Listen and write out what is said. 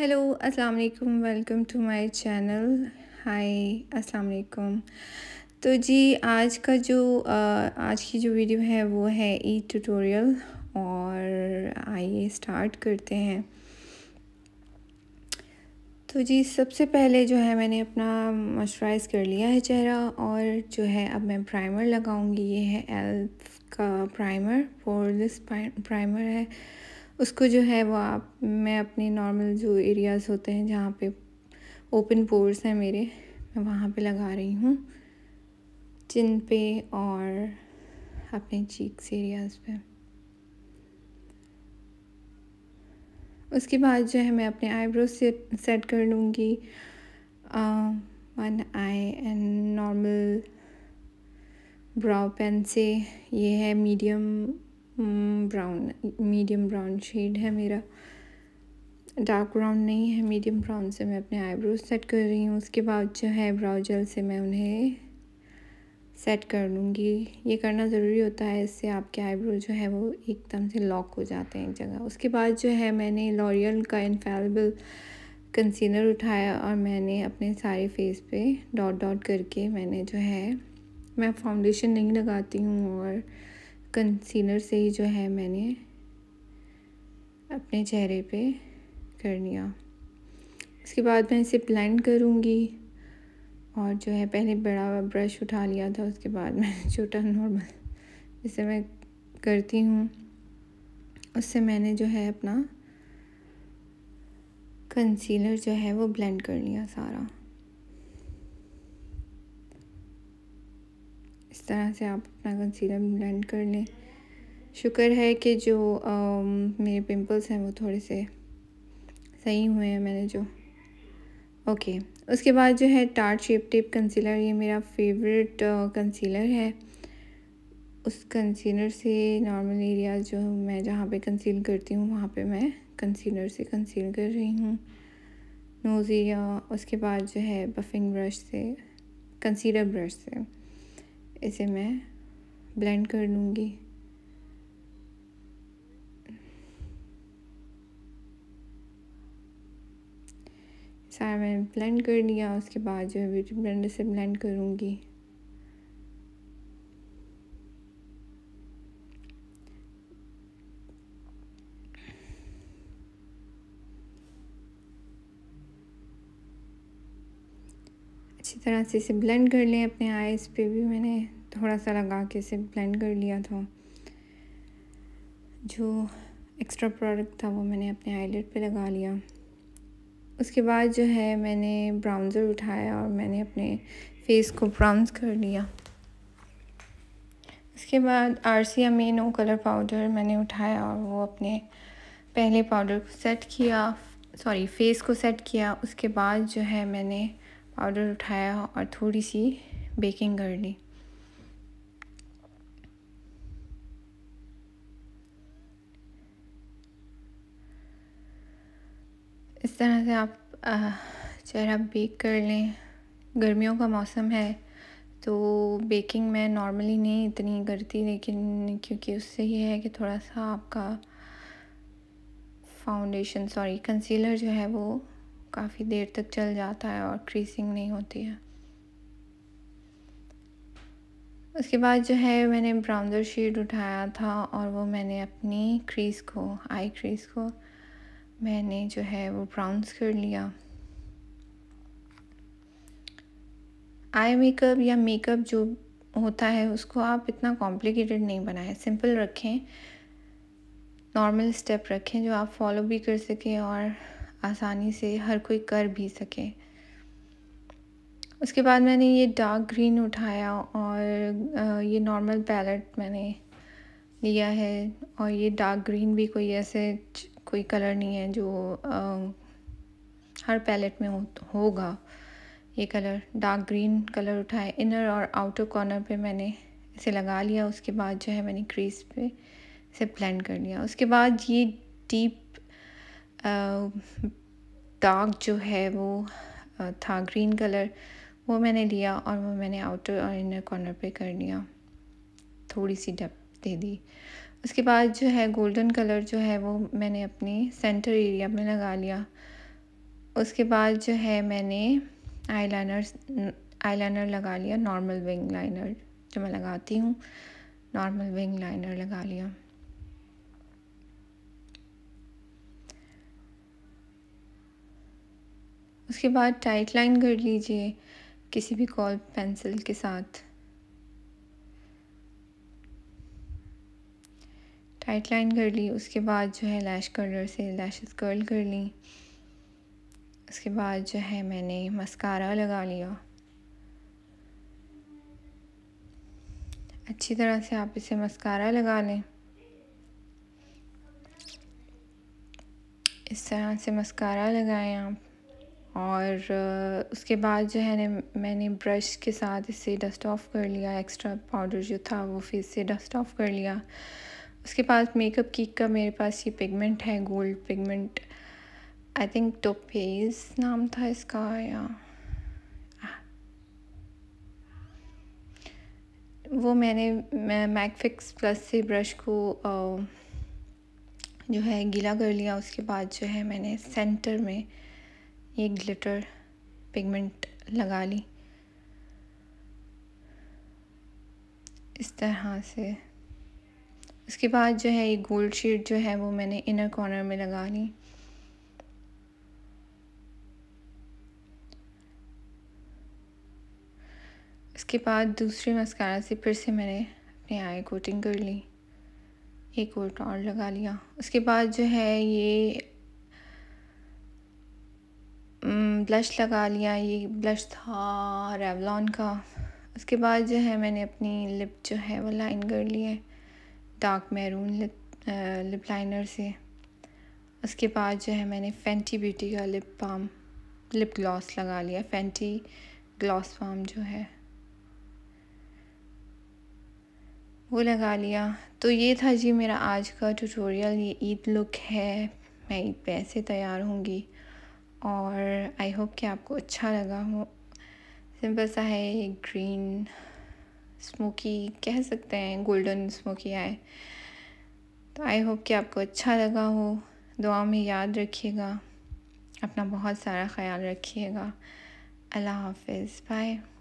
hello अस्सलाम वालेकुम welcome to my channel hi अस्सलाम वालेकुम तो जी आज का जो आज की जो वीडियो है वो है ई ट्यूटोरियल और आइए स्टार्ट करते हैं तो जी सबसे पहले जो है मैंने अपना मॉइस्चराइज़ कर लिया है चेहरा और जो है अब मैं प्राइमर लगाऊंगी ये है एल्फ e का प्राइमर फॉर दिस प्राइमर है उसको जो है वो आप मैं अपने नॉर्मल जो एरियाज़ होते हैं जहाँ पे ओपन पोर्स हैं मेरे मैं वहाँ पे लगा रही हूँ चिन पे और अपने चीक्स एरियाज़ पे उसके बाद जो है मैं अपने आईब्रो से सेट कर लूँगी one eye and normal brow pen से ये है medium brown medium brown shade है मेरा डार्क ब्राउन नहीं है मीडियम ब्राउन से मैं अपने आईब्रोज सेट कर रही हूँ उसके बाद जो है ब्राउ जेल से मैं उन्हें सेट कर लूँगी ये करना ज़रूरी होता है इससे आपके आईब्रो जो है वो एकदम से लॉक हो जाते हैं एक जगह उसके बाद जो है मैंने लॉरियल का इन्फेलेबल कंसीलर उठाया और मैंने अपने सारे फेस पे डॉट डॉट करके मैंने जो है मैं फाउंडेशन नहीं लगाती हूँ और कंसीलर से ही जो है मैंने अपने चेहरे पे कर लिया इसके बाद मैं इसे ब्लेंड करूँगी और जो है पहले बड़ा ब्रश उठा लिया था उसके बाद मैं छोटा नॉर्मल जिसे मैं करती हूँ उससे मैंने जो है अपना कंसीलर जो है वो ब्लेंड कर लिया सारा इस तरह से आप अपना कंसीलर ब्लेंड कर लें शुक्र है कि जो आ, मेरे पिंपल्स हैं वो थोड़े से सही हुए हैं मैंने जो ओके उसके बाद जो है टार्ट शेप टिप कंसीलर ये मेरा फेवरेट कंसीलर है उस कंसीलर से नॉर्मल एरिया जो मैं जहाँ पे कंसील करती हूँ वहाँ पे मैं कंसीलर से कंसील कर रही हूँ नोज़ एरिया उसके बाद जो है बफिंग ब्रश से कंसीलर ब्रश से इसे मैं ब्लेंड कर लूँगी सारा मैंने ब्लेंड कर लिया उसके बाद जो है ब्यूटी ब्लेंडर से ब्लेंड करूँगी अच्छी तरह से इसे ब्लेंड कर लें अपने आइज़ पे भी मैंने थोड़ा सा लगा के इसे ब्लेंड कर लिया था जो एक्स्ट्रा प्रोडक्ट था वो मैंने अपने आईलेट पे लगा लिया उसके बाद जो है मैंने ब्राउन्ज़र उठाया और मैंने अपने फेस को ब्राउन्स कर लिया उसके बाद आरसिया में नो कलर पाउडर मैंने उठाया और वो अपने पहले पाउडर को सेट किया सॉरी फेस को सेट किया उसके बाद जो है मैंने पाउडर उठाया और थोड़ी सी बेकिंग कर ली इस तरह से आप चेहरा बेक कर लें गर्मियों का मौसम है तो बेकिंग मैं नॉर्मली नहीं इतनी करती लेकिन क्योंकि उससे ये है कि थोड़ा सा आपका फाउंडेशन सॉरी कंसीलर जो है वो काफ़ी देर तक चल जाता है और क्रीसिंग नहीं होती है उसके बाद जो है मैंने ब्राउनर शेड उठाया था और वो मैंने अपनी क्रीज को आई क्रीज को मैंने जो है वो ब्राउन्स कर लिया आई मेकअप या मेकअप जो होता है उसको आप इतना कॉम्प्लिकेटेड नहीं बनाएं सिंपल रखें नॉर्मल स्टेप रखें जो आप फॉलो भी कर सकें और आसानी से हर कोई कर भी सके उसके बाद मैंने ये डार्क ग्रीन उठाया और ये नॉर्मल पैलेट मैंने लिया है और ये डार्क ग्रीन भी कोई ऐसे कोई कलर नहीं है जो आ, हर पैलेट में हो, होगा ये कलर डार्क ग्रीन कलर उठाया इनर और आउटर कॉर्नर पे मैंने इसे लगा लिया उसके बाद जो है मैंने क्रीज पे इसे ब्लेंड कर लिया उसके बाद ये डीप डार्क जो है वो था ग्रीन कलर वो मैंने लिया और वो मैंने आउटर और इनर कॉर्नर पे कर लिया थोड़ी सी डप दे दी उसके बाद जो है गोल्डन कलर जो है वो मैंने अपने सेंटर एरिया में लगा लिया उसके बाद जो है मैंने आई लाइनर आई लाइनर लगा लिया नॉर्मल विंग लाइनर जो मैं लगाती हूँ नॉर्मल विंग लाइनर लगा लिया उसके बाद टाइट लाइन कर लीजिए किसी भी कॉल पेंसिल के साथ टाइट लाइन कर ली उसके बाद जो है लैश कर्लर से लैशेस कर्ल कर ली उसके बाद जो है मैंने मस्कारा लगा लिया अच्छी तरह से आप इसे मस्कारा लगा लें इस तरह से मस्कारा लगाएं आप और उसके बाद जो है मैंने ब्रश के साथ इसे डस्ट ऑफ़ कर लिया एक्स्ट्रा पाउडर जो था वो फिर से डस्ट ऑफ़ कर लिया उसके बाद मेकअप कीक का मेरे पास ये पिगमेंट है gold pigment I think topaz नाम था इसका या वो मैंने मैं मैकफिक्स प्लस से ब्रश को जो है गीला कर लिया उसके बाद जो है मैंने सेंटर में ये ग्लिटर पिगमेंट लगा ली इस तरह से उसके बाद जो है ये गोल्ड शीट जो है वो मैंने इनर कॉर्नर में लगा ली उसके बाद दूसरी मस्कारा से फिर से मैंने अपनी आई कोटिंग कर ली एक और लगा लिया उसके बाद जो है ये ब्लश लगा लिया ये ब्लश था रेवलॉन का उसके बाद जो है मैंने अपनी लिप जो है वो लाइन कर ली है dark maroon lip uh, lip liner से उसके बाद जो है मैंने फैंटी ब्यूटी का लिप पाम लिप ग्लॉस लगा लिया फैंटी ग्लॉस पाम जो है वो लगा लिया तो ये था जी मेरा आज का ट्यूटोरियल ये ईद लुक है मैं ईद पैसे तैयार होंगी और आई होप कि आपको अच्छा लगा हो सिंपल सा है ग्रीन स्मोकी कह सकते हैं गोल्डन स्मोकी आए तो आई होप कि आपको अच्छा लगा हो दुआ में याद रखिएगा अपना बहुत सारा ख्याल रखिएगा अल्लाह हाफिज़ बाय